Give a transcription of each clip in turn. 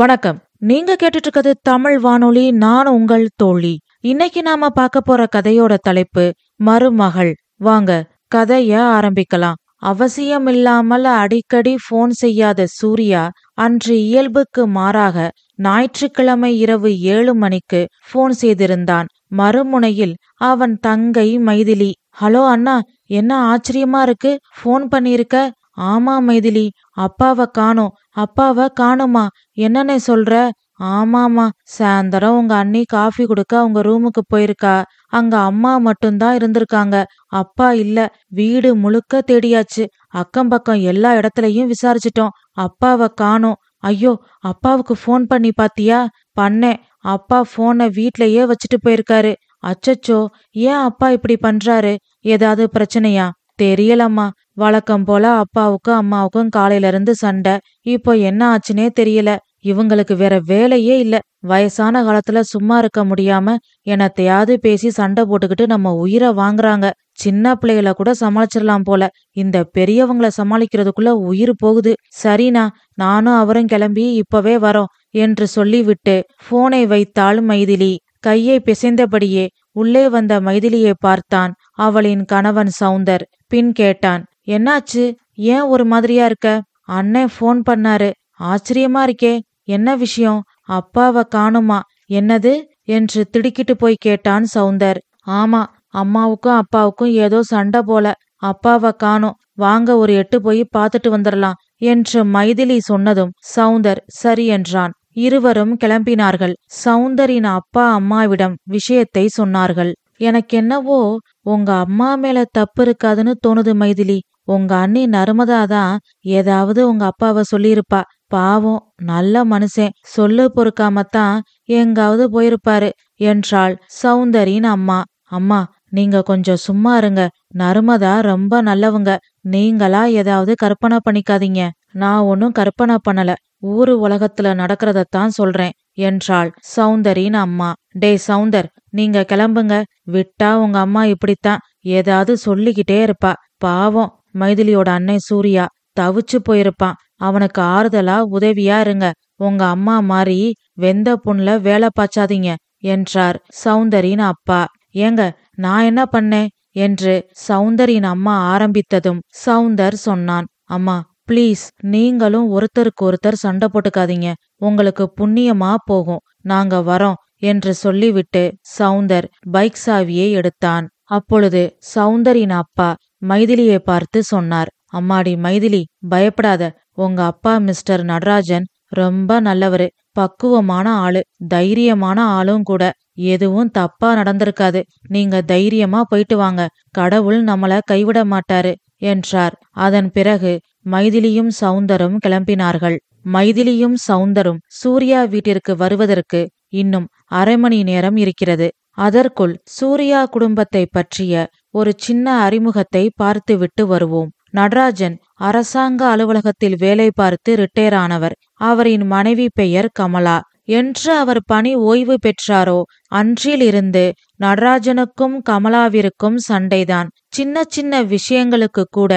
வணக்கம் நீங்க கேட்டுட்டு இருக்கிறது தமிழ் வானொலி நான் உங்கள் தோழி இன்னைக்கு நாம பார்க்க போற கதையோட தலைப்பு மருமகள் வாங்க கதைய ஆரம்பிக்கலாம் அவசியம் இல்லாமல் அடிக்கடி போன் செய்யாத சூர்யா அன்று இயல்புக்கு மாறாக ஞாயிற்றுக்கிழமை இரவு ஏழு மணிக்கு போன் செய்திருந்தான் மறுமுனையில் அவன் தங்கை மைதிலி ஹலோ அண்ணா என்ன ஆச்சரியமா இருக்கு போன் பண்ணிருக்க ஆமா மைதிலி அப்பாவை காணோம் அப்பாவை காணுமா என்னன்னு சொல்ற ஆமாமா சாயந்தரம் உங்க அண்ணி காஃபி கொடுக்க அவங்க ரூமுக்கு போயிருக்கா அங்க அம்மா மட்டும்தான் இருந்திருக்காங்க அப்பா இல்ல வீடு முழுக்க தேடியாச்சு அக்கம் பக்கம் எல்லா இடத்துலயும் விசாரிச்சிட்டோம் அப்பாவை காணோம் ஐயோ அப்பாவுக்கு ஃபோன் பண்ணி பாத்தியா பண்ணேன் அப்பா ஃபோனை வீட்லயே வச்சுட்டு போயிருக்காரு அச்சச்சோ ஏன் அப்பா இப்படி பண்றாரு ஏதாவது பிரச்சனையா தெரியலம்மா வழக்கம் போல அப்பாவுக்கும் அம்மாவுக்கும் காலையில இருந்து சண்டை இப்போ என்ன ஆச்சுனே தெரியல இவங்களுக்கு வேற வேலையே இல்ல வயசான காலத்துல சும்மா இருக்க முடியாம என்னத்தையாவது பேசி சண்டை போட்டுக்கிட்டு நம்ம உயிரை வாங்குறாங்க சின்ன பிள்ளைகளை கூட சமாளிச்சிடலாம் போல இந்த பெரியவங்களை சமாளிக்கிறதுக்குள்ள உயிர் போகுது சரிண்ணா நானும் அவரும் கிளம்பி இப்பவே வரோம் என்று சொல்லிவிட்டு போனை வைத்தாள் மைதிலி கையை பிசைந்தபடியே உள்ளே வந்த மைதிலியை பார்த்தான் அவளின் கணவன் சவுந்தர் பின் கேட்டான் என்னாச்சு ஏன் ஒரு மாதிரியா இருக்க அண்ணன் ஃபோன் பண்ணாரு ஆச்சரியமா இருக்கே என்ன விஷயம் அப்பாவை காணுமா என்னது என்று திடுக்கிட்டு போய் கேட்டான் சவுந்தர் ஆமா அம்மாவுக்கும் அப்பாவுக்கும் ஏதோ சண்டை போல அப்பாவை காணும் வாங்க ஒரு எட்டு போய் பார்த்துட்டு வந்துடலாம் என்று மைதிலி சொன்னதும் சவுந்தர் சரி என்றான் இருவரும் கிளம்பினார்கள் சவுந்தரின் அப்பா அம்மாவிடம் விஷயத்தை சொன்னார்கள் எனக்கு என்னவோ உங்க அம்மா மேல தப்பு இருக்காதுன்னு தோணுது மைதிலி உங்க அண்ணி நர்மதா தான் ஏதாவது உங்க அப்பாவை சொல்லியிருப்பா பாவம் நல்ல மனுஷன் சொல்லு பொறுக்காமத்தான் எங்காவது போயிருப்பாரு என்றாள் சௌந்தரின் அம்மா அம்மா நீங்க கொஞ்சம் சும்மா இருங்க நர்மதா ரொம்ப நல்லவங்க நீங்களா ஏதாவது கற்பனை பண்ணிக்காதீங்க நான் ஒன்னும் கற்பனை பண்ணல ஊரு உலகத்துல நடக்கிறதத்தான் சொல்றேன் என்றாள் சௌந்தரின் அம்மா டே சௌந்தர் நீங்க கிளம்புங்க விட்டா உங்க அம்மா இப்படித்தான் ஏதாவது சொல்லிக்கிட்டே இருப்பா பாவம் மைதிலியோட அன்னை சூர்யா தவிச்சு போயிருப்பான் அவனுக்கு ஆறுதலா உதவியா இருங்க உங்க அம்மா மாதிரி வெந்த புண்ல வேலை பாய்ச்சாதீங்க என்றார் சௌந்தரின் அப்பா ஏங்க நான் என்ன பண்ணேன் என்று சௌந்தரின் அம்மா ஆரம்பித்ததும் சௌந்தர் சொன்னான் அம்மா ப்ளீஸ் நீங்களும் ஒருத்தருக்கு ஒருத்தர் சண்டை போட்டுக்காதீங்க உங்களுக்கு புண்ணியமா போகும் நாங்க வரோம் என்று சொல்லிவிட்டு சவுந்தர் பைக் சாவியை எடுத்தான் அப்பொழுது சவுந்தரின் அப்பா மைதிலியை பார்த்து சொன்னார் அம்மாடி மைதிலி பயப்படாத உங்க அப்பா மிஸ்டர் நடராஜன் ரொம்ப நல்லவரு பக்குவமான ஆளு தைரியமான ஆளும் கூட எதுவும் தப்பா நடந்திருக்காது நீங்க தைரியமா போயிட்டு வாங்க கடவுள் நம்மள கைவிட மாட்டாரு என்றார் அதன் பிறகு மைதிலியும் சவுந்தரும் கிளம்பினார்கள் மைதிலியும் சவுந்தரும் சூர்யா வீட்டிற்கு வருவதற்கு இன்னும் அரை மணி நேரம் இருக்கிறது அதற்குள் சூர்யா குடும்பத்தை பற்றிய ஒரு சின்ன அறிமுகத்தை பார்த்துவிட்டு வருவோம் நடராஜன் அரசாங்க அலுவலகத்தில் வேலை பார்த்து ரிட்டையர் ஆனவர் அவரின் மனைவி பெயர் கமலா என்று அவர் பணி ஓய்வு பெற்றாரோ அன்றிலிருந்து நடராஜனுக்கும் கமலாவிற்கும் சண்டைதான் சின்ன சின்ன விஷயங்களுக்கு கூட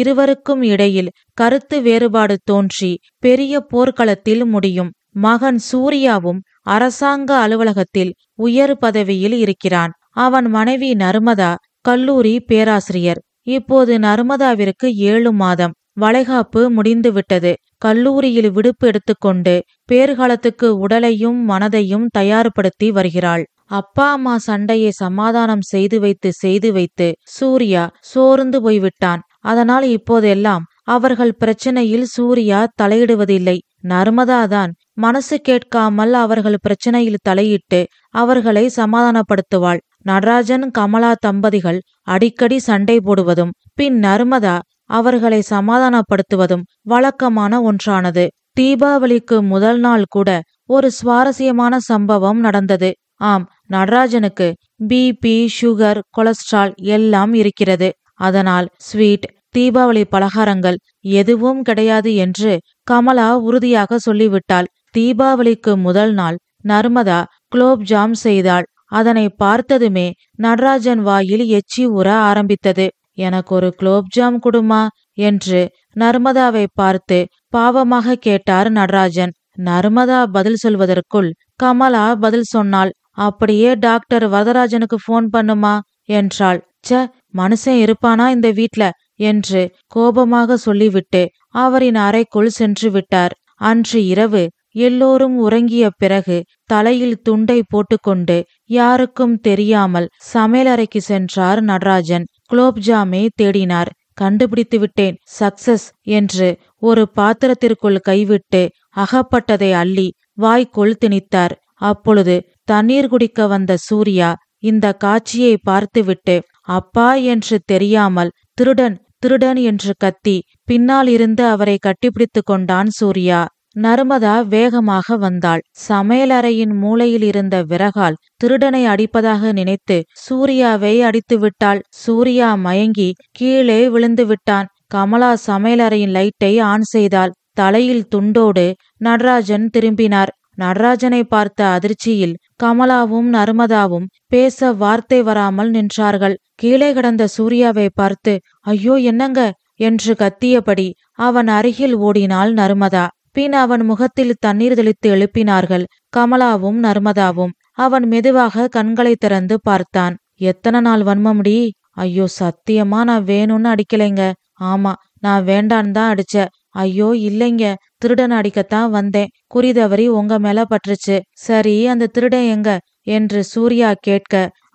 இருவருக்கும் இடையில் கருத்து வேறுபாடு தோன்றி பெரிய போர்க்களத்தில் முடியும் மகன் சூர்யாவும் அரசாங்க அலுவலகத்தில் உயர் பதவியில் இருக்கிறான் அவன் மனைவி நர்மதா கல்லூரி பேராசிரியர் இப்போது நர்மதாவிற்கு ஏழு மாதம் வளைகாப்பு முடிந்துவிட்டது கல்லூரியில் விடுப்பு எடுத்துக்கொண்டு பேர்காலத்துக்கு உடலையும் மனதையும் தயார்படுத்தி வருகிறாள் அப்பா அம்மா சண்டையை சமாதானம் செய்து வைத்து செய்து வைத்து சூர்யா சோர்ந்து போய்விட்டான் அதனால் இப்போதெல்லாம் அவர்கள் பிரச்சனையில் சூர்யா தலையிடுவதில்லை நர்மதாதான் மனசு கேட்காமல் அவர்கள் பிரச்சனையில் தலையிட்டு அவர்களை சமாதானப்படுத்துவாள் நடராஜன் கமலா தம்பதிகள் அடிக்கடி சண்டை போடுவதும் பின் நர்மதா அவர்களை சமாதானப்படுத்துவதும் வழக்கமான ஒன்றானது தீபாவளிக்கு முதல் நாள் கூட ஒரு சுவாரஸ்யமான சம்பவம் நடந்தது ஆம் நடராஜனுக்கு பிபி சுகர் கொலஸ்ட்ரால் எல்லாம் இருக்கிறது அதனால் ஸ்வீட் தீபாவளி பலகாரங்கள் எதுவும் கிடையாது என்று கமலா உறுதியாக சொல்லிவிட்டாள் தீபாவளிக்கு முதல் நாள் நர்மதா குளோப் ஜாம் செய்தாள் அதனை பார்த்ததுமே நடராஜன் வாயில் எச்சி உற ஆரம்பித்தது எனக்கு ஒரு குலோப்ஜாம் கொடுமா என்று நர்மதாவை பார்த்து பாவமாக கேட்டார் நடராஜன் நர்மதா பதில் சொல்வதற்குள் கமலா பதில் சொன்னாள் அப்படியே டாக்டர் வரதராஜனுக்கு போன் பண்ணுமா என்றாள் ச மனுஷன் இருப்பானா இந்த வீட்ல என்று கோபமாக சொல்லிவிட்டு அவரின் அறைக்குள் சென்று விட்டார் அன்று இரவு எல்லோரும் உறங்கிய பிறகு தலையில் துண்டை போட்டுக்கொண்டு யாருக்கும் தெரியாமல் சமையலறைக்கு சென்றார் நடராஜன் குலோப்ஜாமை தேடினார் கண்டுபிடித்து விட்டேன் சக்சஸ் என்று ஒரு பாத்திரத்திற்குள் கைவிட்டு அகப்பட்டதை அள்ளி வாய்க்குள் திணித்தார் அப்பொழுது தண்ணீர் குடிக்க வந்த சூர்யா இந்த காட்சியை பார்த்துவிட்டு அப்பா என்று தெரியாமல் திருடன் திருடன் என்று கத்தி பின்னால் இருந்து அவரை கட்டிப்பிடித்து கொண்டான் சூர்யா நர்மதா வேகமாக வந்தாள் சமையலறையின் மூலையில் இருந்த விறகால் திருடனை அடிப்பதாக நினைத்து சூர்யாவை அடித்து விட்டாள் சூர்யா மயங்கி கீழே விழுந்து விட்டான் கமலா சமையலறையின் லைட்டை ஆன் செய்தாள் தலையில் துண்டோடு நடராஜன் திரும்பினார் நடராஜனை பார்த்த அதிர்ச்சியில் கமலாவும் நர்மதாவும் பேச வார்த்தை வராமல் நின்றார்கள் கீழே கிடந்த சூர்யாவை பார்த்து ஐயோ என்னங்க என்று கத்தியபடி அவன் அருகில் ஓடினாள் நர்மதா பின் அவன் முகத்தில் தண்ணீர் தெளித்து எழுப்பினார்கள் கமலாவும் நர்மதாவும் அவன் மெதுவாக கண்களை திறந்து பார்த்தான் எத்தனை நாள் வன்மம்டி ஐயோ சத்தியமா நான் வேணும்னு அடிக்கலைங்க ஆமா நான் வேண்டான்னு தான் அடிச்ச ஐயோ இல்லைங்க திருடன் அடிக்கத்தான் வந்தேன் குறிதவரி உங்க மேல பற்றுச்சு சரி அந்த திருடன் எங்க என்று சூர்யா கேட்க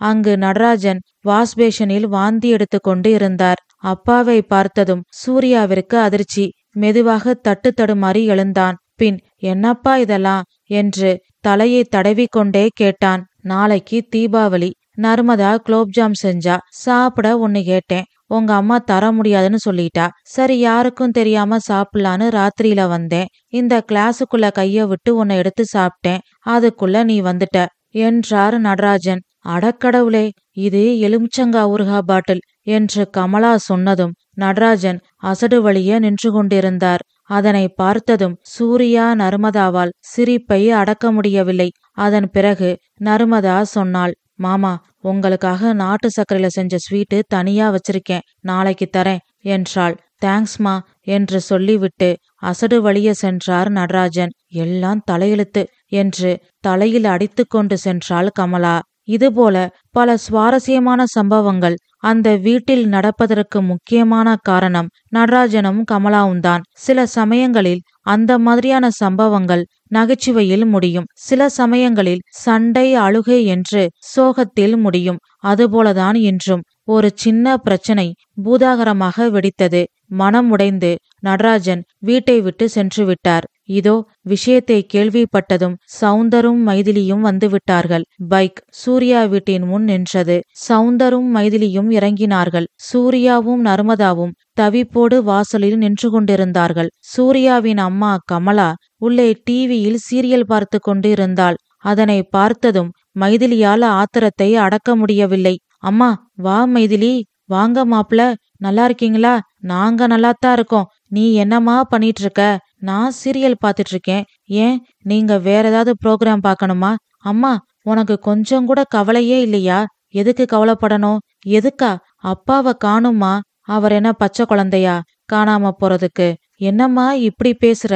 அங்கு நடராஜன் வாஷ்பேஷனில் வாந்தி எடுத்துக்கொண்டு இருந்தார் அப்பாவை பார்த்ததும் சூர்யாவிற்கு அதிர்ச்சி மெதுவாக தட்டு தடுமாறி எழுந்தான் பின் என்னப்பா இதெல்லாம் என்று தலையை தடவி கொண்டே கேட்டான் நாளைக்கு தீபாவளி நர்மதா குலோப்ஜாம் செஞ்சா சாப்பிட ஒன்னு கேட்டேன் உங்க அம்மா தர முடியாதுன்னு சொல்லிட்டா சரி யாருக்கும் தெரியாம சாப்பிடலான்னு ராத்திரியில வந்தேன் இந்த கிளாஸுக்குள்ள கைய விட்டு உன்னை எடுத்து சாப்பிட்டேன் அதுக்குள்ள நீ வந்துட்ட என்றார் நடராஜன் அடக்கடவுளே இது எலுமிச்சங்கா ஊருகா பாட்டில் என்று கமலா சொன்னதும் நடராஜன் அசடு வழிய நின்று கொண்டிருந்தார் அதனை பார்த்ததும் சூர்யா நர்மதாவால் சிரிப்பை அடக்க முடியவில்லை அதன் பிறகு நர்மதா சொன்னாள் மாமா உங்களுக்காக நாட்டு சர்க்கரையில செஞ்ச ஸ்வீட்டு தனியா வச்சிருக்கேன் நாளைக்கு தரேன் என்றாள் தேங்க்ஸ்மா என்று சொல்லிவிட்டு அசடு வழிய சென்றார் நடராஜன் எல்லாம் தலையெழுத்து என்று தலையில் அடித்து கொண்டு சென்றாள் கமலா இதுபோல பல சுவாரஸ்யமான சம்பவங்கள் அந்த வீட்டில் நடப்பதற்கு முக்கியமான காரணம் நடராஜனும் கமலாவும் தான் சில சமயங்களில் அந்த மாதிரியான சம்பவங்கள் நகைச்சுவையில் முடியும் சில சமயங்களில் சண்டை அழுகை என்று சோகத்தில் முடியும் அதுபோலதான் என்றும் ஒரு சின்ன பிரச்சனை பூதாகரமாக வெடித்தது மனம் உடைந்து நடராஜன் வீட்டை விட்டு சென்று விட்டார் இதோ விஷயத்தை கேள்விப்பட்டதும் சவுந்தரும் மைதிலியும் வந்துவிட்டார்கள் பைக் சூர்யா வீட்டின் முன் நின்றது சவுந்தரும் மைதிலியும் இறங்கினார்கள் சூர்யாவும் நர்மதாவும் தவிப்போடு வாசலில் நின்று கொண்டிருந்தார்கள் சூர்யாவின் அம்மா கமலா உள்ளே டிவியில் சீரியல் பார்த்து கொண்டு இருந்தாள் அதனை பார்த்ததும் மைதிலியால் ஆத்திரத்தை அடக்க முடியவில்லை அம்மா வா மைதிலி வாங்க மாப்ள நல்லா இருக்கீங்களா நாங்க நல்லாத்தான் இருக்கோம் நீ என்னம்மா பண்ணிட்டு இருக்க நான் சீரியல் பார்த்துட்டு இருக்கேன் ஏன் நீங்க வேற ஏதாவது ப்ரோக்ராம் பார்க்கணுமா அம்மா உனக்கு கொஞ்சம் கூட கவலையே இல்லையா எதுக்கு கவலைப்படணும் எதுக்கா அப்பாவை காணுமா அவர் என்ன பச்சை குழந்தையா காணாம போறதுக்கு என்னம்மா இப்படி பேசுற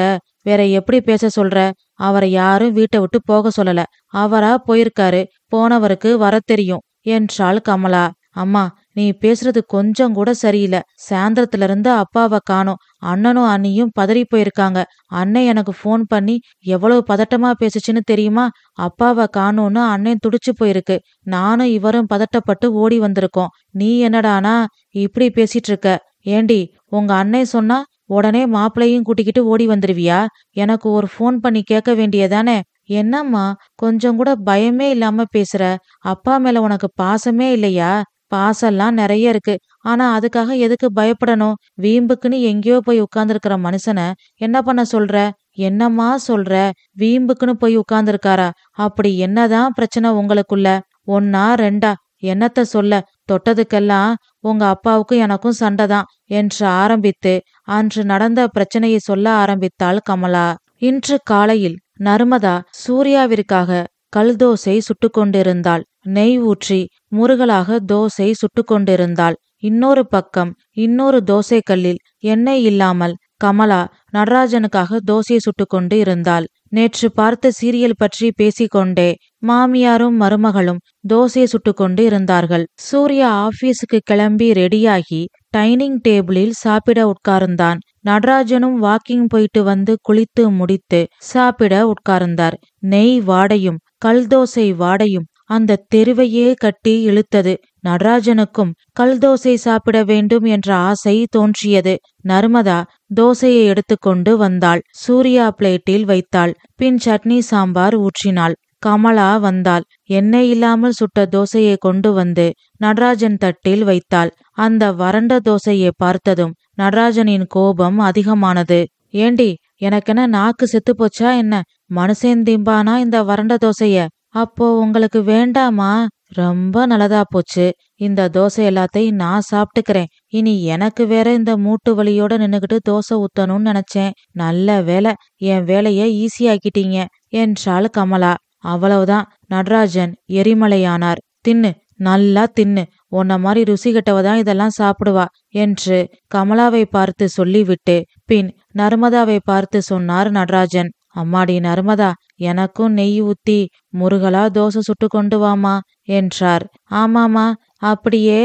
வேற எப்படி பேச சொல்ற அவரை யாரும் வீட்டை விட்டு போக சொல்லல அவரா போயிருக்காரு போனவருக்கு வர தெரியும் என்றாள் கமலா அம்மா நீ பேசுறது கொஞ்சம் கூட சரியில்லை சாயந்தரத்துல இருந்து அப்பாவை காணும் அண்ணனும் அண்ணியும் பதறி போயிருக்காங்க அண்ணன் எனக்கு ஃபோன் பண்ணி எவ்வளவு பதட்டமா பேசுச்சுன்னு தெரியுமா அப்பாவை காணோன்னு அண்ணன் துடிச்சு போயிருக்கு நானும் இவரும் பதட்டப்பட்டு ஓடி வந்திருக்கோம் நீ என்னடானா இப்படி பேசிட்டு இருக்க ஏண்டி உங்க அண்ணன் சொன்னா உடனே மாப்பிள்ளையும் கூட்டிக்கிட்டு ஓடி வந்துருவியா எனக்கு ஒரு ஃபோன் பண்ணி கேட்க வேண்டியதானே என்னம்மா கொஞ்சம் கூட பயமே இல்லாம பேசுற அப்பா மேல உனக்கு பாசமே இல்லையா பாசெல்லாம் நிறைய இருக்கு ஆனா அதுக்காக எதுக்கு பயப்படணும் வீம்புக்குன்னு எங்கேயோ போய் உட்கார்ந்துருக்கிற மனுஷனை என்ன பண்ண சொல்ற என்னம்மா சொல்ற வீம்புக்குன்னு போய் உட்கார்ந்துருக்காரா அப்படி என்னதான் பிரச்சனை உங்களுக்குள்ள ஒன்னா ரெண்டா என்னத்த சொல்ல தொட்டதுக்கெல்லாம் உங்க அப்பாவுக்கும் எனக்கும் சண்டைதான் என்று ஆரம்பித்து அன்று நடந்த பிரச்சனையை சொல்ல ஆரம்பித்தாள் கமலா இன்று காலையில் நர்மதா சூர்யாவிற்காக கல்தோசை சுட்டு கொண்டிருந்தாள் நெய் ஊற்றி முறுகலாக தோசை சுட்டுக்கொண்டிருந்தாள் இன்னொரு பக்கம் இன்னொரு தோசை கல்லில் எண்ணெய் இல்லாமல் கமலா நடராஜனுக்காக தோசை சுட்டுக்கொண்டு இருந்தாள் நேற்று பார்த்த சீரியல் பற்றி பேசிக்கொண்டே மாமியாரும் மருமகளும் தோசையை சுட்டுக்கொண்டு இருந்தார்கள் சூர்யா ஆபீஸுக்கு கிளம்பி ரெடியாகி டைனிங் டேபிளில் சாப்பிட உட்கார்ந்தான் நடராஜனும் வாக்கிங் போயிட்டு வந்து குளித்து முடித்து சாப்பிட உட்கார்ந்தார் நெய் வாடையும் கல் தோசை வாடையும் அந்த தெருவையே கட்டி இழுத்தது நடராஜனுக்கும் கல் தோசை சாப்பிட வேண்டும் என்ற ஆசை தோன்றியது நர்மதா தோசையை எடுத்துக்கொண்டு வந்தாள் சூர்யா பிளேட்டில் வைத்தாள் பின் சட்னி சாம்பார் ஊற்றினாள் கமலா வந்தாள் எண்ணெய் இல்லாமல் சுட்ட தோசையை கொண்டு வந்து நடராஜன் தட்டில் வைத்தாள் அந்த வறண்ட தோசையை பார்த்ததும் நடராஜனின் கோபம் அதிகமானது ஏண்டி எனக்கென நாக்கு செத்து போச்சா என்ன மனுஷன் திம்பானா இந்த வறண்ட தோசையை அப்போ உங்களுக்கு வேண்டாமா ரொம்ப நல்லதா போச்சு இந்த தோசை எல்லாத்தையும் நான் சாப்பிட்டுக்கிறேன் இனி எனக்கு வேற இந்த மூட்டு வழியோட நின்னுகிட்டு தோசை ஊத்தணும்னு நினைச்சேன் நல்ல வேலை என் வேலைய ஈஸியாக்கிட்டீங்க என்றாள் கமலா அவ்வளவுதான் நடராஜன் எரிமலையானார் தின்னு நல்லா தின்னு உன்ன மாதிரி ருசி தான் இதெல்லாம் சாப்பிடுவா என்று கமலாவை பார்த்து சொல்லிவிட்டு பின் நர்மதாவை பார்த்து சொன்னார் நடராஜன் அம்மாடி நர்மதா எனக்கும் நெய் ஊத்தி முருகலா தோசை சுட்டு கொண்டு வாமா என்றார் ஆமாமா அப்படியே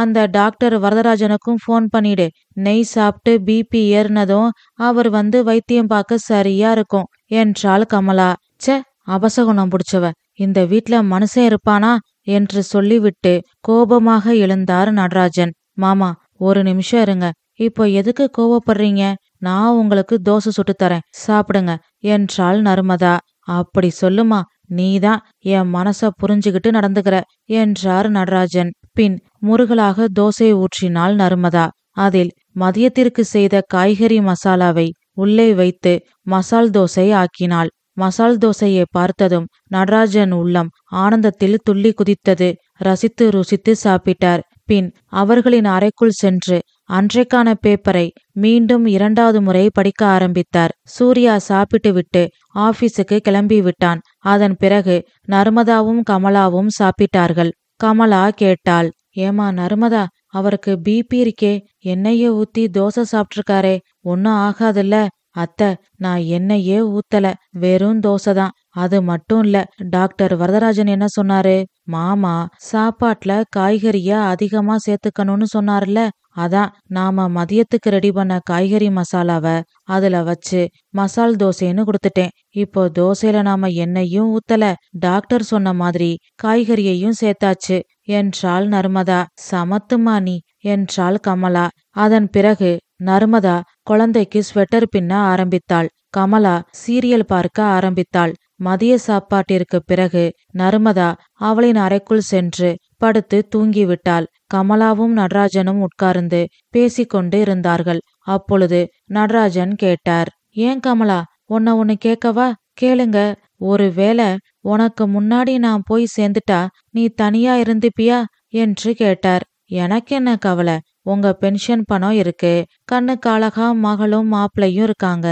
அந்த டாக்டர் வரதராஜனுக்கும் ஃபோன் பண்ணிடு நெய் சாப்பிட்டு பிபி ஏறினதும் அவர் வந்து வைத்தியம் பார்க்க சரியா இருக்கும் என்றாள் கமலா சே அபசகுணம் பிடிச்சவ இந்த வீட்ல மனுஷன் இருப்பானா என்று சொல்லிவிட்டு கோபமாக எழுந்தார் நடராஜன் மாமா ஒரு நிமிஷம் இருங்க இப்போ எதுக்கு கோவப்படுறீங்க நான் உங்களுக்கு தோசை சுட்டு தரேன் சாப்பிடுங்க என்றாள் நர்மதா அப்படி சொல்லுமா நீதான் என் மனச புரிஞ்சுகிட்டு நடந்துக்கிற என்றார் நடராஜன் பின் முருகலாக தோசை ஊற்றினாள் நர்மதா அதில் மதியத்திற்கு செய்த காய்கறி மசாலாவை உள்ளே வைத்து மசால் தோசை ஆக்கினாள் மசால் தோசையை பார்த்ததும் நடராஜன் உள்ளம் ஆனந்தத்தில் துள்ளி குதித்தது ரசித்து ருசித்து சாப்பிட்டார் பின் அவர்களின் அறைக்குள் சென்று அன்றைக்கான பேப்பரை மீண்டும் இரண்டாவது முறை படிக்க ஆரம்பித்தார் சூர்யா சாப்பிட்டுவிட்டு ஆபீஸுக்கு கிளம்பி விட்டான் அதன் பிறகு நர்மதாவும் கமலாவும் சாப்பிட்டார்கள் கமலா கேட்டாள் ஏமா நர்மதா அவருக்கு பிபி இருக்கே எண்ணெயை ஊத்தி தோசை சாப்பிட்டிருக்காரே ஒன்னும் ஆகாதுல்ல அத்த நான் என்னையே ஊத்தல வெறும் தோசை தான் அது மட்டும் இல்ல டாக்டர் வரதராஜன் என்ன சொன்னாரு மாமா சாப்பாட்ல காய்கறிய அதிகமா சேர்த்துக்கணும்னு சொன்னார்ல அதான் நாம மதியத்துக்கு ரெடி பண்ண காய்கறி மசாலாவ அதுல வச்சு மசால் தோசைன்னு கொடுத்துட்டேன் இப்போ தோசையில நாம எண்ணெயும் ஊத்தல டாக்டர் சொன்ன மாதிரி காய்கறியையும் சேர்த்தாச்சு என்றாள் நர்மதா சமத்துமா நீ என்றாள் கமலா அதன் பிறகு நர்மதா குழந்தைக்கு ஸ்வெட்டர் பின்ன ஆரம்பித்தாள் கமலா சீரியல் பார்க்க ஆரம்பித்தாள் மதிய சாப்பாட்டிற்கு பிறகு நர்மதா அவளின் அறைக்குள் சென்று படுத்து தூங்கிவிட்டாள் கமலாவும் நடராஜனும் உட்கார்ந்து பேசிக்கொண்டு இருந்தார்கள் அப்பொழுது நடராஜன் கேட்டார் ஏன் கமலா உன்ன ஒன்னு கேட்கவா கேளுங்க ஒருவேளை உனக்கு முன்னாடி நான் போய் சேர்ந்துட்டா நீ தனியா இருந்துப்பியா என்று கேட்டார் எனக்கென்ன கவலை உங்க பென்ஷன் பணம் இருக்கு கண்ணுக்கு அழகா மகளும் மாப்பிள்ளையும் இருக்காங்க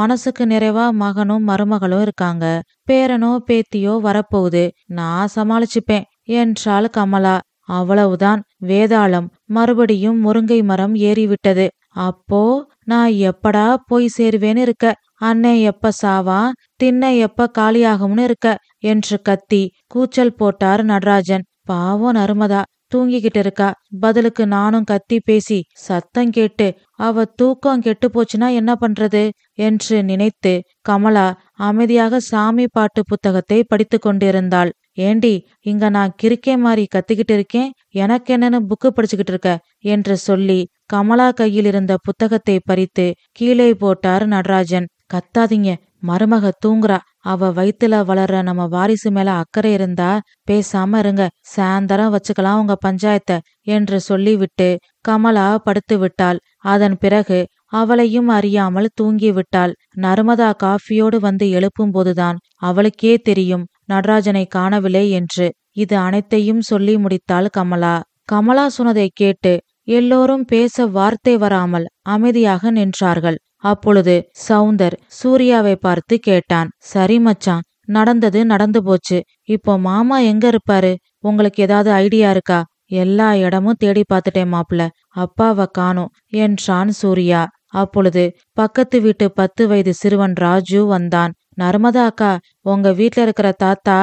மனசுக்கு நிறைவா மகனும் மருமகளும் இருக்காங்க பேரனோ பேத்தியோ வரப்போகுது நான் சமாளிச்சுப்பேன் என்றாள் கமலா அவ்வளவுதான் வேதாளம் மறுபடியும் முருங்கை மரம் ஏறிவிட்டது அப்போ நான் எப்படா போய் சேருவேன்னு இருக்க அண்ணன் எப்ப சாவா தின்ன எப்ப காலியாகும்னு இருக்க என்று கத்தி கூச்சல் போட்டார் நடராஜன் பாவம் நருமதா தூங்கிக்கிட்டு இருக்கா பதிலுக்கு நானும் கத்தி பேசி சத்தம் கேட்டு அவ தூக்கம் கெட்டு போச்சுன்னா என்ன பண்றது என்று நினைத்து கமலா அமைதியாக சாமி பாட்டு புத்தகத்தை படித்து கொண்டிருந்தாள் ஏண்டி இங்க நான் கிறுக்கே மாதிரி கத்திக்கிட்டு இருக்கேன் எனக்கு என்னன்னு புக்கு படிச்சுக்கிட்டு இருக்க என்று சொல்லி கமலா கையில் இருந்த புத்தகத்தை பறித்து கீழே போட்டார் நடராஜன் கத்தாதீங்க மருமக தூங்குறா அவ வயித்துல வளர்ற நம்ம வாரிசு மேல அக்கறை இருந்தா பேசாம இருங்க சாயந்தரம் வச்சுக்கலாம் உங்க பஞ்சாயத்த என்று சொல்லிவிட்டு கமலா படுத்து விட்டாள் அதன் பிறகு அவளையும் அறியாமல் தூங்கிவிட்டாள் நர்மதா காஃபியோடு வந்து எழுப்பும் போதுதான் அவளுக்கே தெரியும் நடராஜனை காணவில்லை என்று இது அனைத்தையும் சொல்லி முடித்தாள் கமலா கமலா சொன்னதை கேட்டு எல்லோரும் பேச வார்த்தை வராமல் அமைதியாக நின்றார்கள் அப்பொழுது சவுந்தர் சூர்யாவை பார்த்து கேட்டான் சரி மச்சான் நடந்தது நடந்து போச்சு இப்போ மாமா எங்க இருப்பாரு உங்களுக்கு ஏதாவது ஐடியா இருக்கா எல்லா இடமும் தேடி பார்த்துட்டேன் மாப்பிள்ள அப்பாவை காணும் என்றான் சூர்யா அப்பொழுது பக்கத்து வீட்டு பத்து வயது சிறுவன் ராஜு வந்தான் நர்மதா அக்கா உங்க வீட்ல இருக்கிற தாத்தா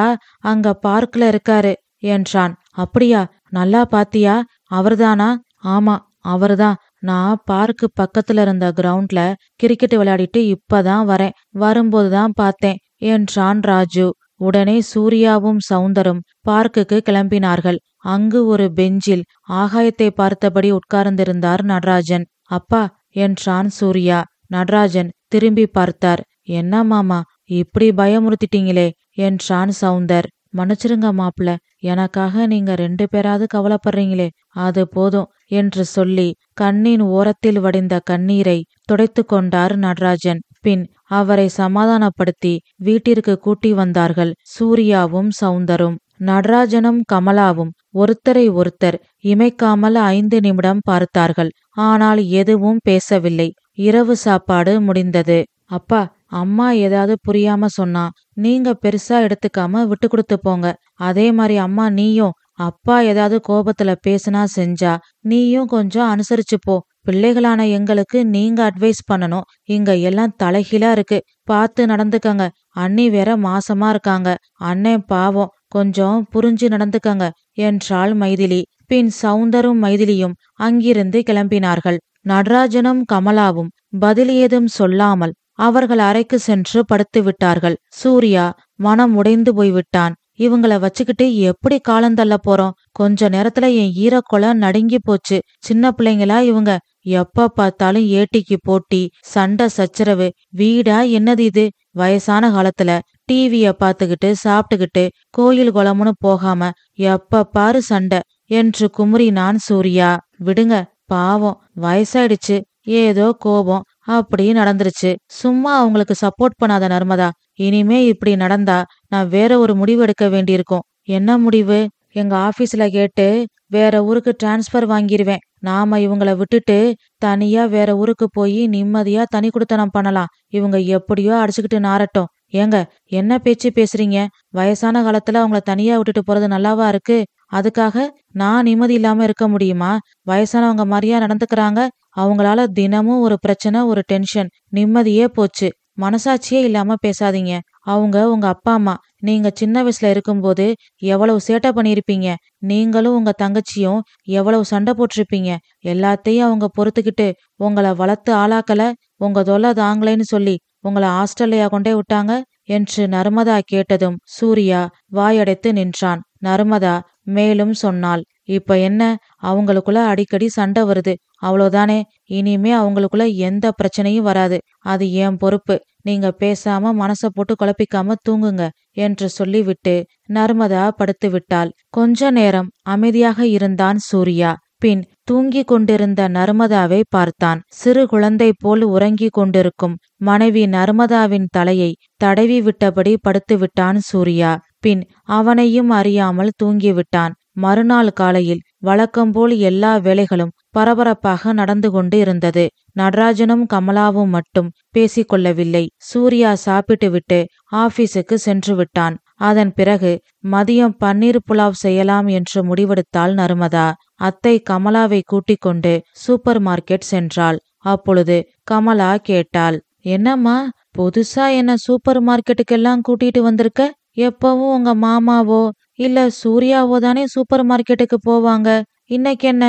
அங்க பார்க்ல இருக்காரு என்றான் அப்படியா நல்லா பாத்தியா அவர்தானா ஆமா அவர்தான் நான் பார்க்கு பக்கத்துல இருந்த கிரவுண்ட்ல கிரிக்கெட் விளையாடிட்டு இப்பதான் வரேன் வரும்போதுதான் பார்த்தேன் என்றான் ராஜு உடனே சூர்யாவும் சவுந்தரும் பார்க்குக்கு கிளம்பினார்கள் அங்கு ஒரு பெஞ்சில் ஆகாயத்தை பார்த்தபடி உட்கார்ந்திருந்தார் நடராஜன் அப்பா என்றான் சூர்யா நடராஜன் திரும்பி பார்த்தார் என்ன மாமா இப்படி பயமுறுத்திட்டீங்களே என்றான் சவுந்தர் மன்னிச்சிருங்க மாப்பிள்ள எனக்காக நீங்க ரெண்டு பேராவது கவலைப்படுறீங்களே அது போதும் என்று சொல்லி கண்ணின் ஓரத்தில் வடிந்த கண்ணீரை துடைத்து கொண்டார் நடராஜன் பின் அவரை சமாதானப்படுத்தி வீட்டிற்கு கூட்டி வந்தார்கள் சூர்யாவும் சவுந்தரும் நடராஜனும் கமலாவும் ஒருத்தரை ஒருத்தர் இமைக்காமல் ஐந்து நிமிடம் பார்த்தார்கள் ஆனால் எதுவும் பேசவில்லை இரவு சாப்பாடு முடிந்தது அப்பா அம்மா ஏதாவது புரியாம சொன்னா நீங்க பெருசா எடுத்துக்காம விட்டு கொடுத்து போங்க அதே மாதிரி அம்மா நீயும் அப்பா ஏதாவது கோபத்துல பேசுனா செஞ்சா நீயும் கொஞ்சம் அனுசரிச்சு போ பிள்ளைகளான எங்களுக்கு நீங்க அட்வைஸ் பண்ணணும் இங்க எல்லாம் தலைகீழா இருக்கு பார்த்து நடந்துக்கங்க அண்ணி வேற மாசமா இருக்காங்க அண்ணன் பாவம் கொஞ்சம் புரிஞ்சு நடந்துக்கங்க என்றாள் மைதிலி பின் சவுந்தரும் மைதிலியும் அங்கிருந்து கிளம்பினார்கள் நடராஜனும் கமலாவும் பதில் ஏதும் சொல்லாமல் அவர்கள் அறைக்கு சென்று படுத்து விட்டார்கள் சூர்யா மனம் உடைந்து போய்விட்டான் இவங்கள வச்சுக்கிட்டு எப்படி காலந்தள்ள போறோம் கொஞ்ச நேரத்துல என் ஈரக்குளம் நடுங்கி போச்சு சின்ன பிள்ளைங்களா இவங்க எப்ப பார்த்தாலும் ஏட்டிக்கு போட்டி சண்டை சச்சரவு வீடா என்னது இது வயசான காலத்துல டிவிய பாத்துக்கிட்டு சாப்பிட்டுக்கிட்டு கோயில் குளம்னு போகாம எப்ப பாரு சண்டை என்று குமுறினான் சூர்யா விடுங்க பாவம் வயசாயிடுச்சு ஏதோ கோபம் அப்படியும் நடந்துருச்சு சும்மா அவங்களுக்கு சப்போர்ட் பண்ணாத நர்மதா இனிமே இப்படி நடந்தா நான் வேற ஒரு முடிவு எடுக்க வேண்டியிருக்கும் என்ன முடிவு எங்க ஆபீஸ்ல கேட்டு வேற ஊருக்கு டிரான்ஸ்பர் வாங்கிருவேன் நாம இவங்கள விட்டுட்டு தனியா வேற ஊருக்கு போய் நிம்மதியா தனி குடுத்தனம் பண்ணலாம் இவங்க எப்படியோ அடிச்சுக்கிட்டு நாரட்டும் ஏங்க என்ன பேச்சு பேசுறீங்க வயசான காலத்துல அவங்கள தனியா விட்டுட்டு போறது நல்லாவா இருக்கு அதுக்காக நான் நிம்மதி இல்லாம இருக்க முடியுமா வயசானவங்க மாதிரியா நடந்துக்கிறாங்க அவங்களால தினமும் ஒரு பிரச்சனை ஒரு டென்ஷன் நிம்மதியே போச்சு மனசாட்சியே இல்லாம பேசாதீங்க அவங்க உங்க அப்பா அம்மா நீங்க சின்ன வயசுல இருக்கும்போது எவ்வளவு சேட்டை பண்ணியிருப்பீங்க நீங்களும் உங்க தங்கச்சியும் எவ்வளவு சண்டை போட்டிருப்பீங்க எல்லாத்தையும் அவங்க பொறுத்துக்கிட்டு உங்களை வளர்த்து ஆளாக்கல உங்க தொல்லை தாங்களேன்னு சொல்லி உங்களை ஆஸ்திரேலியா கொண்டே விட்டாங்க என்று நர்மதா கேட்டதும் சூர்யா வாயடைத்து நின்றான் நர்மதா மேலும் சொன்னாள் இப்ப என்ன அவங்களுக்குள்ள அடிக்கடி சண்டை வருது அவ்வளவுதானே இனிமே அவங்களுக்குள்ள எந்த பிரச்சனையும் வராது அது என் பொறுப்பு நீங்க பேசாம மனச போட்டு குழப்பிக்காம தூங்குங்க என்று சொல்லிவிட்டு நர்மதா படுத்து விட்டாள் கொஞ்ச நேரம் அமைதியாக இருந்தான் சூர்யா பின் தூங்கிக் கொண்டிருந்த நர்மதாவை பார்த்தான் சிறு குழந்தை போல் உறங்கி கொண்டிருக்கும் மனைவி நர்மதாவின் தலையை தடவி விட்டபடி படுத்து விட்டான் சூர்யா பின் அவனையும் அறியாமல் தூங்கிவிட்டான் மறுநாள் காலையில் வழக்கம்போல் எல்லா வேலைகளும் பரபரப்பாக நடந்து கொண்டு இருந்தது நடராஜனும் கமலாவும் மட்டும் பேசிக்கொள்ளவில்லை சூர்யா சாப்பிட்டுவிட்டு ஆபீஸுக்கு சென்று விட்டான் அதன் பிறகு மதியம் பன்னீர் புலாவ் செய்யலாம் என்று முடிவெடுத்தாள் நருமதா அத்தை கமலாவை கூட்டிக் கொண்டு சூப்பர் மார்க்கெட் சென்றாள் அப்பொழுது கமலா கேட்டாள் என்னம்மா புதுசா என்ன சூப்பர் மார்க்கெட்டுக்கெல்லாம் கூட்டிட்டு வந்திருக்க எப்பவும் உங்க மாமாவோ இல்ல சூர்யாவோ தானே சூப்பர் மார்க்கெட்டுக்கு போவாங்க இன்னைக்கு என்ன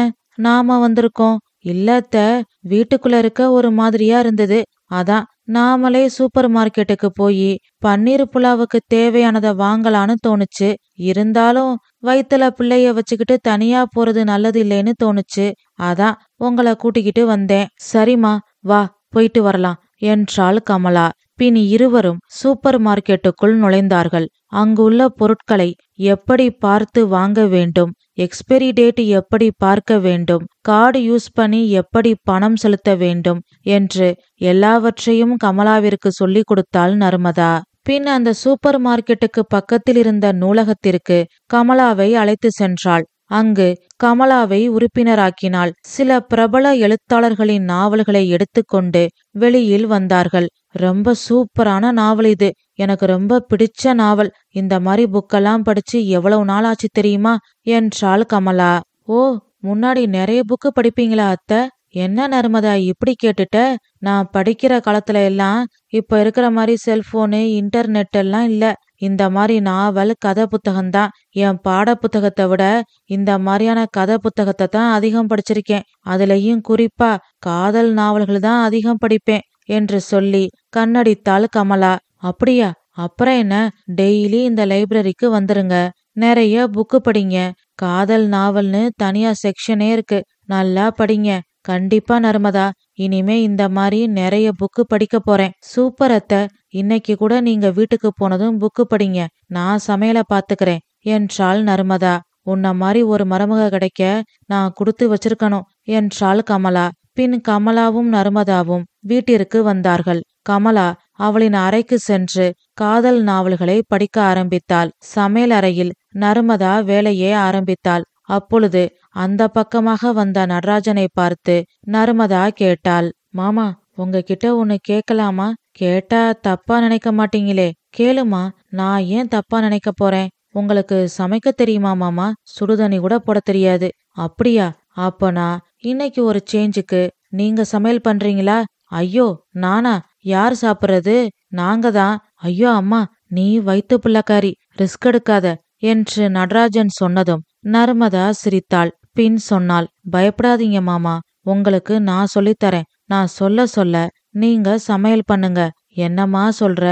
நாம வந்திருக்கோம் இல்லத்த வீட்டுக்குள்ள இருக்க ஒரு மாதிரியா இருந்தது அதான் நாமளே சூப்பர் மார்க்கெட்டுக்கு போய் பன்னீர் புலாவுக்கு தேவையானதை வாங்கலான்னு தோணுச்சு இருந்தாலும் வயித்துல பிள்ளைய வச்சுக்கிட்டு தனியா போறது நல்லது இல்லைன்னு தோணுச்சு அதான் உங்களை கூட்டிக்கிட்டு வந்தேன் சரிம்மா வா போயிட்டு வரலாம் என்றாள் கமலா பின் இருவரும் சூப்பர் மார்க்கெட்டுக்குள் நுழைந்தார்கள் அங்குள்ள பொருட்களை எப்படி பார்த்து வாங்க வேண்டும் எக்ஸ்பெரி டேட் எப்படி பார்க்க வேண்டும் கார்டு யூஸ் பண்ணி எப்படி பணம் செலுத்த வேண்டும் என்று எல்லாவற்றையும் கமலாவிற்கு சொல்லிக் கொடுத்தாள் நர்மதா பின் அந்த சூப்பர் மார்க்கெட்டுக்கு பக்கத்தில் இருந்த நூலகத்திற்கு கமலாவை அழைத்து சென்றாள் அங்கு கமலாவை உறுப்பினராக்கினாள் சில பிரபல எழுத்தாளர்களின் நாவல்களை எடுத்துக்கொண்டு வெளியில் வந்தார்கள் ரொம்ப சூப்பரான நாவல் இது எனக்கு ரொம்ப பிடிச்ச நாவல் இந்த மாதிரி புக்கெல்லாம் படிச்சு எவ்வளவு நாள் ஆச்சு தெரியுமா என்றாள் கமலா ஓ முன்னாடி நிறைய புக்கு படிப்பீங்களா அத்தை என்ன நர்மதா இப்படி கேட்டுட்ட நான் படிக்கிற காலத்துல எல்லாம் இப்ப இருக்கிற மாதிரி செல்போனு இன்டர்நெட் எல்லாம் இல்ல இந்த மாதிரி நாவல் கதை புத்தகம்தான் என் பாட புத்தகத்தை விட இந்த மாதிரியான கதை புத்தகத்தை தான் அதிகம் படிச்சிருக்கேன் அதுலயும் குறிப்பா காதல் நாவல்கள் தான் அதிகம் படிப்பேன் என்று சொல்லி கண்ணடித்தாள் கமலா அப்படியா அப்புறம் என்ன டெய்லி இந்த லைப்ரரிக்கு வந்துருங்க நிறைய புக்கு படிங்க காதல் நாவல்னு தனியா செக்ஷனே இருக்கு நல்லா படிங்க கண்டிப்பா நர்மதா இனிமே இந்த மாதிரி நிறைய புக்கு படிக்க போறேன் சூப்பரத்த இன்னைக்கு கூட நீங்க வீட்டுக்கு போனதும் புக்கு படிங்க நான் சமையலை பாத்துக்கிறேன் என்றாள் நர்மதா உன்ன மாதிரி ஒரு மருமக கிடைக்க நான் கொடுத்து வச்சிருக்கணும் என்றாள் கமலா பின் கமலாவும் நர்மதாவும் வீட்டிற்கு வந்தார்கள் கமலா அவளின் அறைக்கு சென்று காதல் நாவல்களை படிக்க ஆரம்பித்தாள் சமையல் அறையில் நர்மதா வேலையே ஆரம்பித்தாள் அப்பொழுது அந்த பக்கமாக வந்த நடராஜனை பார்த்து நர்மதா கேட்டாள் மாமா உங்ககிட்ட ஒண்ணு கேட்கலாமா கேட்டா தப்பா நினைக்க மாட்டீங்களே கேளுமா நான் ஏன் தப்பா நினைக்க போறேன் உங்களுக்கு சமைக்க தெரியுமா மாமா சுடுதண்ணி கூட போட தெரியாது அப்படியா அப்ப நான் இன்னைக்கு ஒரு சேஞ்சுக்கு நீங்க சமையல் பண்றீங்களா ஐயோ நானா யார் சாப்பிட்றது நாங்க தான் ஐயோ அம்மா நீ வைத்து பிள்ளைக்காரி ரிஸ்க் எடுக்காத என்று நடராஜன் சொன்னதும் நர்மதா சிரித்தாள் பின் சொன்னாள் பயப்படாதீங்க மாமா உங்களுக்கு நான் சொல்லித்தரேன் நான் சொல்ல சொல்ல நீங்க சமையல் பண்ணுங்க என்னம்மா சொல்ற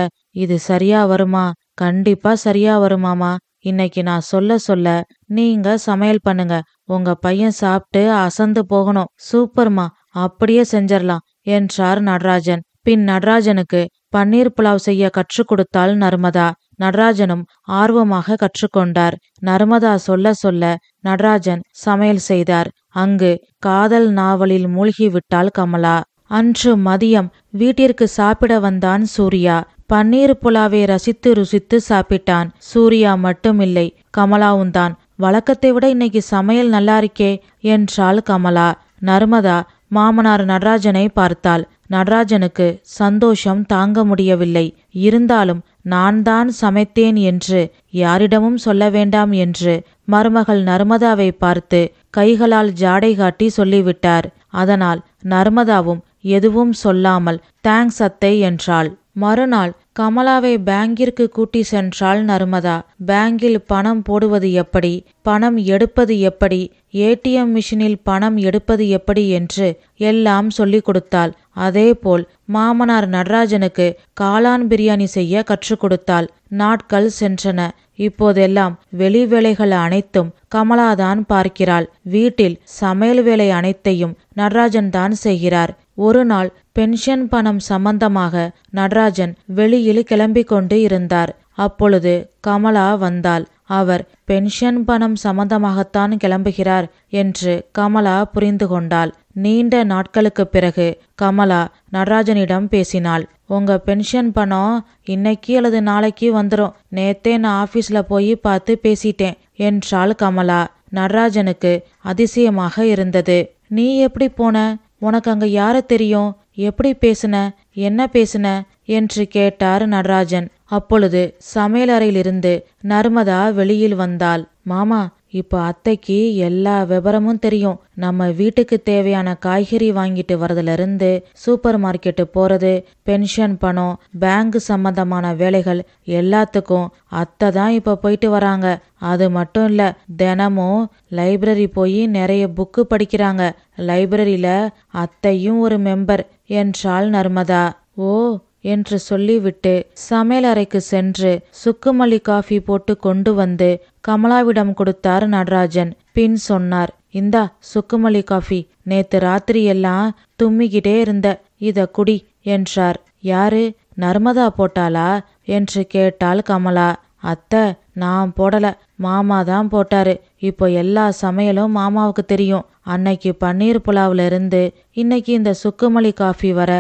இது சரியா வருமா கண்டிப்பா சரியா வருமாமா இன்னைக்கு நான் சொல்ல சொல்ல நீங்க சமையல் பண்ணுங்க உங்க பையன் சாப்பிட்டு அசந்து போகணும் சூப்பர்மா அப்படியே செஞ்சிடலாம் என்றார் நடராஜன் பின் நடராஜனுக்கு பன்னீர் புலாவ் செய்ய கற்றுக் கொடுத்தாள் நர்மதா நடராஜனும் ஆர்வமாக கற்றுக்கொண்டார் நர்மதா சொல்ல சொல்ல நடராஜன் சமையல் செய்தார் அங்கு காதல் நாவலில் மூழ்கிவிட்டாள் கமலா அன்று மதியம் வீட்டிற்கு சாப்பிட வந்தான் சூர்யா பன்னீர் புலாவை ரசித்து ருசித்து சாப்பிட்டான் சூர்யா மட்டுமில்லை கமலாவும் தான் வழக்கத்தை விட இன்னைக்கு சமையல் நல்லா இருக்கே என்றாள் கமலா நர்மதா மாமனார் நடராஜனை பார்த்தாள் நடராஜனுக்கு சந்தோஷம் தாங்க முடியவில்லை இருந்தாலும் நான் தான் சமைத்தேன் என்று யாரிடமும் சொல்ல வேண்டாம் என்று மருமகள் நர்மதாவை பார்த்து கைகளால் ஜாடை காட்டி சொல்லிவிட்டார் அதனால் நர்மதாவும் எதுவும் சொல்லாமல் தேங்க்ஸ் அத்தை என்றாள் மறுநாள் கமலாவை பேங்கிற்கு கூட்டி சென்றாள் நர்மதா பேங்கில் பணம் போடுவது எப்படி பணம் எடுப்பது எப்படி ஏடிஎம் மிஷினில் பணம் எடுப்பது எப்படி என்று எல்லாம் சொல்லிக் கொடுத்தாள் அதேபோல் மாமனார் நடராஜனுக்கு காளான் பிரியாணி செய்ய கற்றுக் கொடுத்தாள் நாட்கள் சென்றன இப்போதெல்லாம் வெளி வேலைகள் அனைத்தும் கமலாதான் பார்க்கிறாள் வீட்டில் சமையல் வேலை அனைத்தையும் நடராஜன் தான் செய்கிறார் ஒரு நாள் பென்ஷன் பணம் சம்பந்தமாக நடராஜன் வெளியில் கிளம்பிக் கொண்டு இருந்தார் அப்பொழுது கமலா வந்தாள் அவர் பென்ஷன் பணம் சம்பந்தமாகத்தான் கிளம்புகிறார் என்று கமலா புரிந்து கொண்டாள் நீண்ட நாட்களுக்கு பிறகு கமலா நடராஜனிடம் பேசினாள் உங்க பென்ஷன் பணம் இன்னைக்கு அல்லது நாளைக்கு வந்துடும் நேத்தே நான் ஆபீஸ்ல போய் பார்த்து பேசிட்டேன் என்றாள் கமலா நடராஜனுக்கு அதிசயமாக இருந்தது நீ எப்படி போன உனக்கு அங்க யார தெரியும் எப்படி பேசுன என்ன பேசுன என்று கேட்டார் நடராஜன் அப்பொழுது சமையலறையிலிருந்து நர்மதா வெளியில் வந்தாள் மாமா இப்போ அத்தைக்கு எல்லா விவரமும் தெரியும் நம்ம வீட்டுக்கு தேவையான காய்கறி வாங்கிட்டு வரதுலேருந்து சூப்பர் மார்க்கெட்டு போகிறது பென்ஷன் பணம் பேங்க் சம்பந்தமான வேலைகள் எல்லாத்துக்கும் அத்தை தான் இப்போ போயிட்டு வராங்க அது மட்டும் இல்லை தினமும் லைப்ரரி போய் நிறைய புக்கு படிக்கிறாங்க லைப்ரரியில் அத்தையும் ஒரு மெம்பர் என்றாள் நர்மதா ஓ என்று சொல்லிவிட்டு சமையலறைக்கு சென்று சுக்குமல்லி காஃபி போட்டு கொண்டு வந்து கமலாவிடம் கொடுத்தார் நடராஜன் பின் சொன்னார் இந்தா சுக்குமல்லி காஃபி நேத்து ராத்திரி எல்லாம் தும்மிக்கிட்டே இருந்த இத குடி என்றார் யாரு நர்மதா போட்டாளா என்று கேட்டாள் கமலா அத்த நான் போடல மாமா தான் போட்டாரு இப்போ எல்லா சமையலும் மாமாவுக்கு தெரியும் அன்னைக்கு பன்னீர் புலாவில் இருந்து இன்னைக்கு இந்த சுக்குமலி காஃபி வர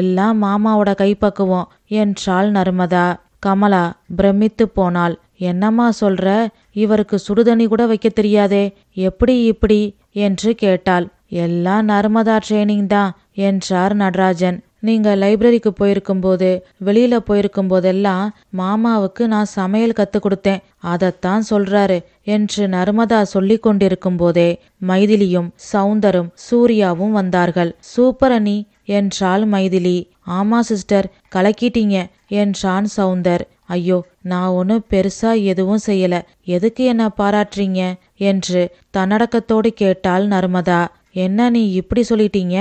எல்லாம் மாமாவோட கைப்பக்குவோம் என்றாள் நர்மதா கமலா பிரமித்து போனாள் என்னம்மா சொல்ற இவருக்கு சுடுதண்ணி கூட வைக்க தெரியாதே எப்படி இப்படி என்று கேட்டாள் எல்லாம் நர்மதா ட்ரெயினிங் தான் என்றார் நடராஜன் நீங்கள் லைப்ரரிக்கு போயிருக்கும்போது வெளியில் போயிருக்கும் போதெல்லாம் மாமாவுக்கு நான் சமையல் கற்றுக் கொடுத்தேன் அதைத்தான் சொல்றாரு என்று நர்மதா சொல்லி கொண்டிருக்கும் போதே மைதிலியும் சவுந்தரும் சூர்யாவும் வந்தார்கள் சூப்பர் அணி என்றாள் மைதிலி ஆமா சிஸ்டர் கலக்கிட்டீங்க என்றான் சவுந்தர் ஐயோ நான் ஒன்றும் பெருசா எதுவும் செய்யல எதுக்கு என்ன பாராட்டுறீங்க என்று தன்னடக்கத்தோடு கேட்டாள் நர்மதா என்ன நீ இப்படி சொல்லிட்டீங்க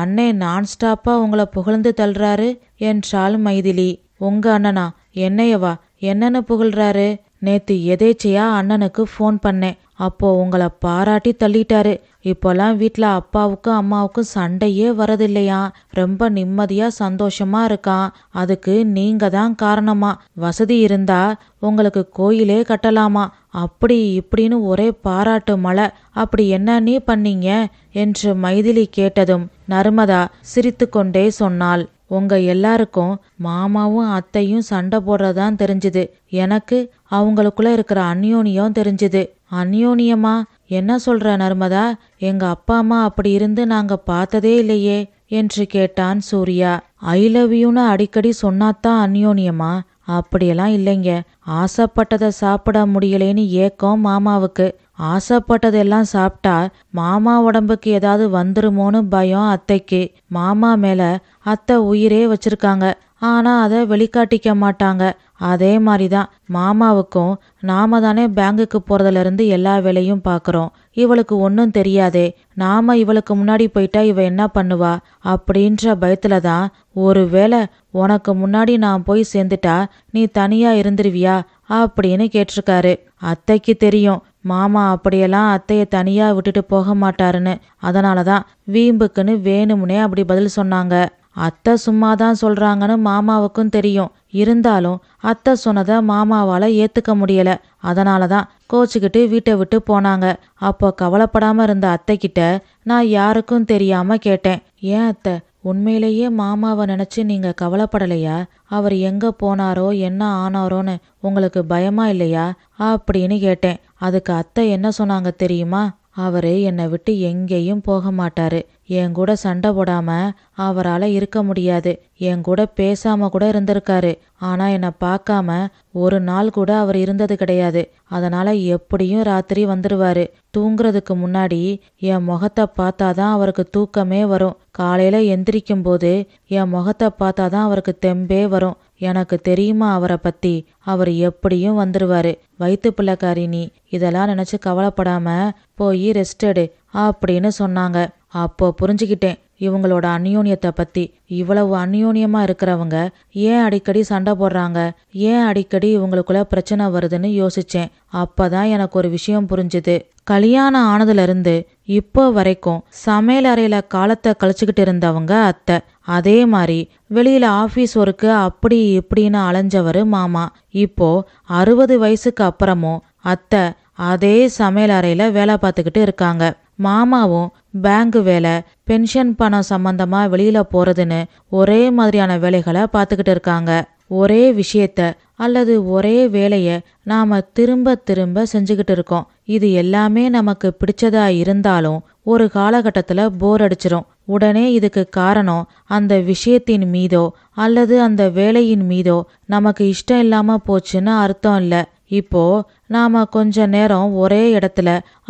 அண்ணே நான் ஸ்டாப்பா உங்களை புகழ்ந்து தள்ளுறாரு என்றாள் மைதிலி உங்க அண்ணனா என்னையவா என்னன்னு புகழ்றாரு நேத்து எதேச்சையா அண்ணனுக்கு ஃபோன் பண்ணேன் அப்போ உங்களை பாராட்டி தள்ளிட்டாரு இப்போல்லாம் வீட்டில் அப்பாவுக்கும் அம்மாவுக்கும் சண்டையே வரதில்லையா ரொம்ப நிம்மதியா சந்தோஷமா இருக்கான் அதுக்கு நீங்க தான் காரணமா வசதி இருந்தா உங்களுக்கு கோயிலே கட்டலாமா அப்படி இப்படின்னு ஒரே பாராட்டு மழை அப்படி என்ன நீ பண்ணீங்க என்று மைதிலி கேட்டதும் நர்மதா சிரித்து கொண்டே சொன்னாள் உங்க எல்லாருக்கும் மாமாவும் அத்தையும் சண்டை போடுறதான் தெரிஞ்சுது எனக்கு அவங்களுக்குள்ள இருக்கிற அந்யோனியம் தெரிஞ்சுது அந்யோனியமா என்ன சொல்ற நர்மதா எங்க அப்பா அம்மா அப்படி இருந்து நாங்க பார்த்ததே இல்லையே என்று கேட்டான் சூர்யா ஐ லவ் யூன்னு அடிக்கடி சொன்னாத்தான் அந்யோனியமா அப்படியெல்லாம் இல்லைங்க ஆசைப்பட்டதை சாப்பிட முடியலேன்னு ஏக்கம் மாமாவுக்கு ஆசைப்பட்டதெல்லாம் சாப்பிட்டா மாமா உடம்புக்கு ஏதாவது வந்துருமோன்னு பயம் அத்தைக்கு மாமா மேல அத்தை உயிரே வச்சிருக்காங்க ஆனா அதை வெளிக்காட்டிக்க மாட்டாங்க அதே மாதிரி தான் மாமாவுக்கும் நாம தானே பேங்குக்கு போறதுல இருந்து எல்லா வேலையும் பார்க்குறோம் இவளுக்கு ஒன்றும் தெரியாதே நாம இவளுக்கு முன்னாடி போயிட்டா இவ என்ன பண்ணுவா அப்படின்ற பயத்துல தான் ஒருவேளை உனக்கு முன்னாடி நான் போய் சேர்ந்துட்டா நீ தனியா இருந்துருவியா அப்படின்னு கேட்டிருக்காரு அத்தைக்கு தெரியும் மாமா அப்படியெல்லாம் அத்தைய தனியா விட்டுட்டு போக மாட்டாருன்னு அதனாலதான் தான் வீம்புக்குன்னு வேணும்னே அப்படி பதில் சொன்னாங்க அத்தை சும்மா தான் சொல்றாங்கன்னு மாமாவுக்கும் தெரியும் இருந்தாலும் அத்தை சொன்னதை மாமாவால் ஏத்துக்க முடியல அதனால தான் கோச்சிக்கிட்டு வீட்டை விட்டு போனாங்க அப்போ கவலைப்படாம இருந்த அத்தைக்கிட்ட நான் யாருக்கும் தெரியாம கேட்டேன் ஏன் அத்தை உண்மையிலேயே மாமாவை நினைச்சு நீங்க கவலைப்படலையா அவர் எங்க போனாரோ என்ன ஆனாரோன்னு உங்களுக்கு பயமா இல்லையா அப்படின்னு கேட்டேன் அதுக்கு அத்தை என்ன சொன்னாங்க தெரியுமா அவரு என்னை விட்டு எங்கேயும் போக மாட்டாரு என் கூட சண்டை போடாம அவரால் இருக்க முடியாது என் கூட பேசாம கூட இருந்திருக்காரு ஆனா என்னை பார்க்காம ஒரு நாள் கூட அவர் இருந்தது கிடையாது அதனால எப்படியும் ராத்திரி வந்துருவாரு தூங்குறதுக்கு முன்னாடி என் முகத்தை பார்த்தாதான் அவருக்கு தூக்கமே வரும் காலையில எந்திரிக்கும் போது என் முகத்தை பார்த்தாதான் அவருக்கு தெம்பே வரும் எனக்கு தெரியுமா அவரை பத்தி அவர் எப்படியும் வந்துருவாரு வயிற்று பிள்ளைக்காரினி இதெல்லாம் நினைச்சு கவலைப்படாம போய் ரெஸ்ட் எடு அப்படின்னு சொன்னாங்க அப்போ புரிஞ்சுக்கிட்டேன் இவங்களோட அந்யோன்யத்தை பத்தி இவ்வளவு அந்யோன்யமா இருக்கிறவங்க ஏன் அடிக்கடி சண்டை போடுறாங்க ஏன் அடிக்கடி இவங்களுக்குள்ள பிரச்சனை வருதுன்னு யோசிச்சேன் அப்பதான் எனக்கு ஒரு விஷயம் புரிஞ்சுது கல்யாணம் ஆனதுல இருந்து இப்போ வரைக்கும் சமையல் அறையில காலத்தை கழிச்சுக்கிட்டு இருந்தவங்க அத்தை அதே மாதிரி வெளியில ஆபீஸ் ஒர்க்கு அப்படி இப்படின்னு அலைஞ்சவர் மாமா இப்போ அறுபது வயசுக்கு அப்புறமும் அத்தை அதே சமையல் அறையில வேலை பார்த்துக்கிட்டு இருக்காங்க மாமாவும் பேங்க் வேலை பென்ஷன் பணம் சம்பந்தமா வெளியில போறதுன்னு ஒரே மாதிரியான வேலைகளை பார்த்துக்கிட்டு இருக்காங்க ஒரே விஷயத்த அல்லது ஒரே வேலையை நாம திரும்ப திரும்ப செஞ்சுக்கிட்டு இருக்கோம் இது எல்லாமே நமக்கு பிடிச்சதா இருந்தாலும் ஒரு காலகட்டத்துல போர் அடிச்சிரும் உடனே இதுக்கு காரணம் அந்த விஷயத்தின் மீதோ அல்லது அந்த வேலையின் மீதோ நமக்கு இஷ்டம் இல்லாம போச்சுன்னு அர்த்தம் இல்லை இப்போ நாம கொஞ்ச நேரம் ஒரே இடத்துல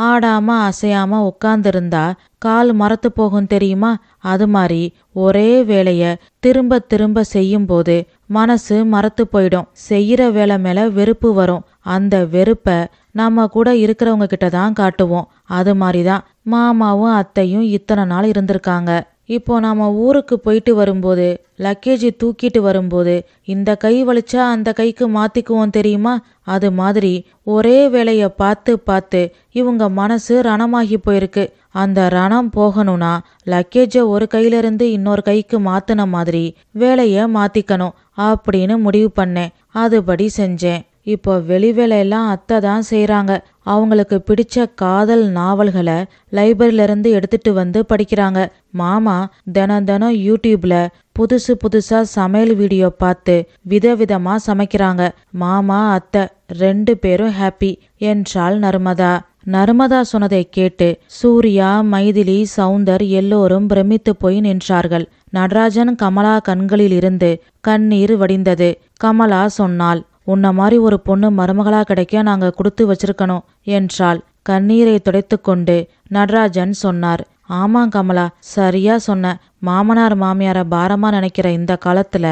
ஆடாம அசையாம உட்கார்ந்திருந்தா கால் மரத்து போகும் தெரியுமா அது மாதிரி ஒரே வேலைய திரும்ப திரும்ப செய்யும்போது மனசு மரத்து போயிடும் செய்யற வேலை மேல வெறுப்பு வரும் அந்த வெறுப்ப நம்ம கூட இருக்கிறவங்க கிட்டதான் தான் காட்டுவோம் அது மாதிரி தான் மாமாவும் அத்தையும் இத்தனை நாள் இருந்திருக்காங்க இப்போ நாம் ஊருக்கு போயிட்டு வரும்போது லக்கேஜ் தூக்கிட்டு வரும்போது இந்த கை வலிச்சா அந்த கைக்கு மாற்றிக்குவோம் தெரியுமா அது மாதிரி ஒரே வேலையை பார்த்து பார்த்து இவங்க மனசு ரணமாகி போயிருக்கு அந்த ரணம் போகணும்னா லக்கேஜை ஒரு கையிலிருந்து இன்னொரு கைக்கு மாற்றின மாதிரி வேலையை மாற்றிக்கணும் அப்படின்னு முடிவு பண்ணேன் அதுபடி செஞ்சேன் இப்போ வெளி வேலையெல்லாம் அத்தை தான் செய்கிறாங்க அவங்களுக்கு பிடிச்ச காதல் நாவல்களை லைப்ரரியிலேருந்து எடுத்துட்டு வந்து படிக்கிறாங்க மாமா தினம் தினம் யூடியூப்ல புதுசு புதுசாக சமையல் வீடியோ பார்த்து விதவிதமாக சமைக்கிறாங்க மாமா அத்தை ரெண்டு பேரும் ஹாப்பி என்றாள் நர்மதா நர்மதா சொன்னதை கேட்டு சூர்யா மைதிலி சவுந்தர் எல்லோரும் பிரமித்து போய் நின்றார்கள் நடராஜன் கமலா கண்களில் இருந்து கண்ணீர் வடிந்தது கமலா சொன்னாள் உன்ன மாதிரி ஒரு பொண்ணு மருமகளா கிடைக்க நாங்க கொடுத்து வச்சிருக்கணும் என்றாள் கண்ணீரை துடைத்துக்கொண்டு நடராஜன் சொன்னார் ஆமாம் கமலா சரியா சொன்ன மாமனார் மாமியார பாரமா நினைக்கிற இந்த காலத்துல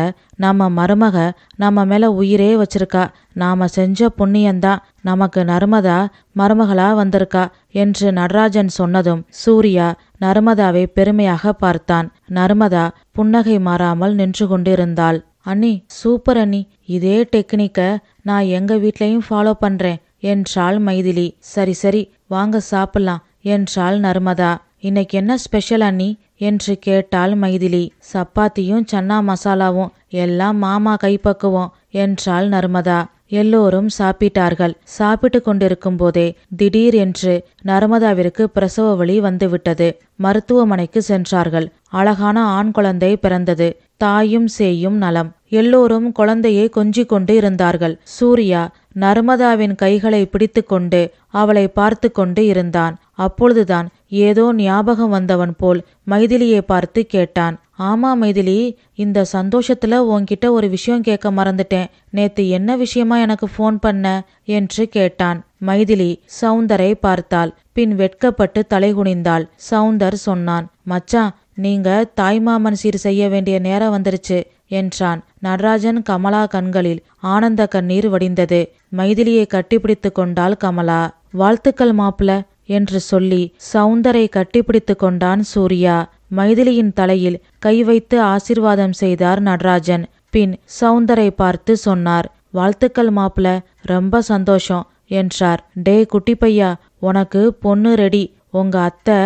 நம்ம மருமக நம்ம மேல உயிரே வச்சிருக்கா நாம செஞ்ச புண்ணியந்தான் நமக்கு நர்மதா மருமகளா வந்திருக்கா என்று நடராஜன் சொன்னதும் சூர்யா நர்மதாவை பெருமையாக பார்த்தான் நர்மதா புன்னகை மாறாமல் நின்று கொண்டிருந்தாள் அண்ணி சூப்பர் அண்ணி இதே டெக்னிக்கை நான் எங்க வீட்லயும் ஃபாலோ பண்றேன் என்றாள் மைதிலி சரி சரி வாங்க சாப்பிடலாம் என்றாள் நர்மதா இன்னைக்கு என்ன ஸ்பெஷல் அண்ணி என்று கேட்டாள் மைதிலி சப்பாத்தியும் சன்னா மசாலாவும் எல்லாம் மாமா கைப்பக்குவோம் என்றாள் நர்மதா எல்லோரும் சாப்பிட்டார்கள் சாப்பிட்டு கொண்டிருக்கும் போதே திடீர் என்று நர்மதாவிற்கு பிரசவ வழி வந்துவிட்டது மருத்துவமனைக்கு சென்றார்கள் அழகான ஆண் குழந்தை பிறந்தது தாயும் சேயும் நலம் எல்லோரும் குழந்தையை கொஞ்சிக் கொண்டு இருந்தார்கள் சூர்யா நர்மதாவின் கைகளை பிடித்து கொண்டு அவளை பார்த்து கொண்டு இருந்தான் அப்பொழுதுதான் ஏதோ ஞாபகம் வந்தவன் போல் மைதிலியை பார்த்து கேட்டான் ஆமா மைதிலி இந்த சந்தோஷத்துல உன்கிட்ட ஒரு விஷயம் கேட்க மறந்துட்டேன் நேத்து என்ன விஷயமா எனக்கு ஃபோன் பண்ண என்று கேட்டான் மைதிலி சவுந்தரை பார்த்தாள் பின் வெட்கப்பட்டு தலைகுனிந்தாள் சவுந்தர் சொன்னான் மச்சான் நீங்க தாய்மாமன் சீர் செய்ய வேண்டிய நேரம் வந்துருச்சு என்றான் நடராஜன் கமலா கண்களில் ஆனந்த கண்ணீர் வடிந்தது மைதிலியை கட்டிப்பிடித்து கொண்டாள் கமலா வாழ்த்துக்கள் மாப்பிள என்று சொல்லி சவுந்தரை கட்டிப்பிடித்து கொண்டான் சூர்யா மைதிலியின் தலையில் கை வைத்து ஆசிர்வாதம் செய்தார் நடராஜன் பின் சவுந்தரை பார்த்து சொன்னார் வாழ்த்துக்கள் மாப்பிள ரொம்ப சந்தோஷம் என்றார் டே குட்டி பையா உனக்கு பொண்ணு ரெடி உங்க அத்தை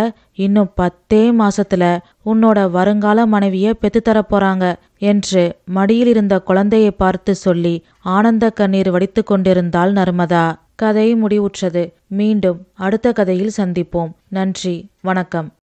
இன்னும் பத்தே மாசத்துல உன்னோட வருங்கால மனைவிய பெத்து தரப்போறாங்க போறாங்க என்று மடியிலிருந்த குழந்தையை பார்த்து சொல்லி ஆனந்த கண்ணீர் வடித்து கொண்டிருந்தாள் நர்மதா கதை முடிவுற்றது மீண்டும் அடுத்த கதையில் சந்திப்போம் நன்றி வணக்கம்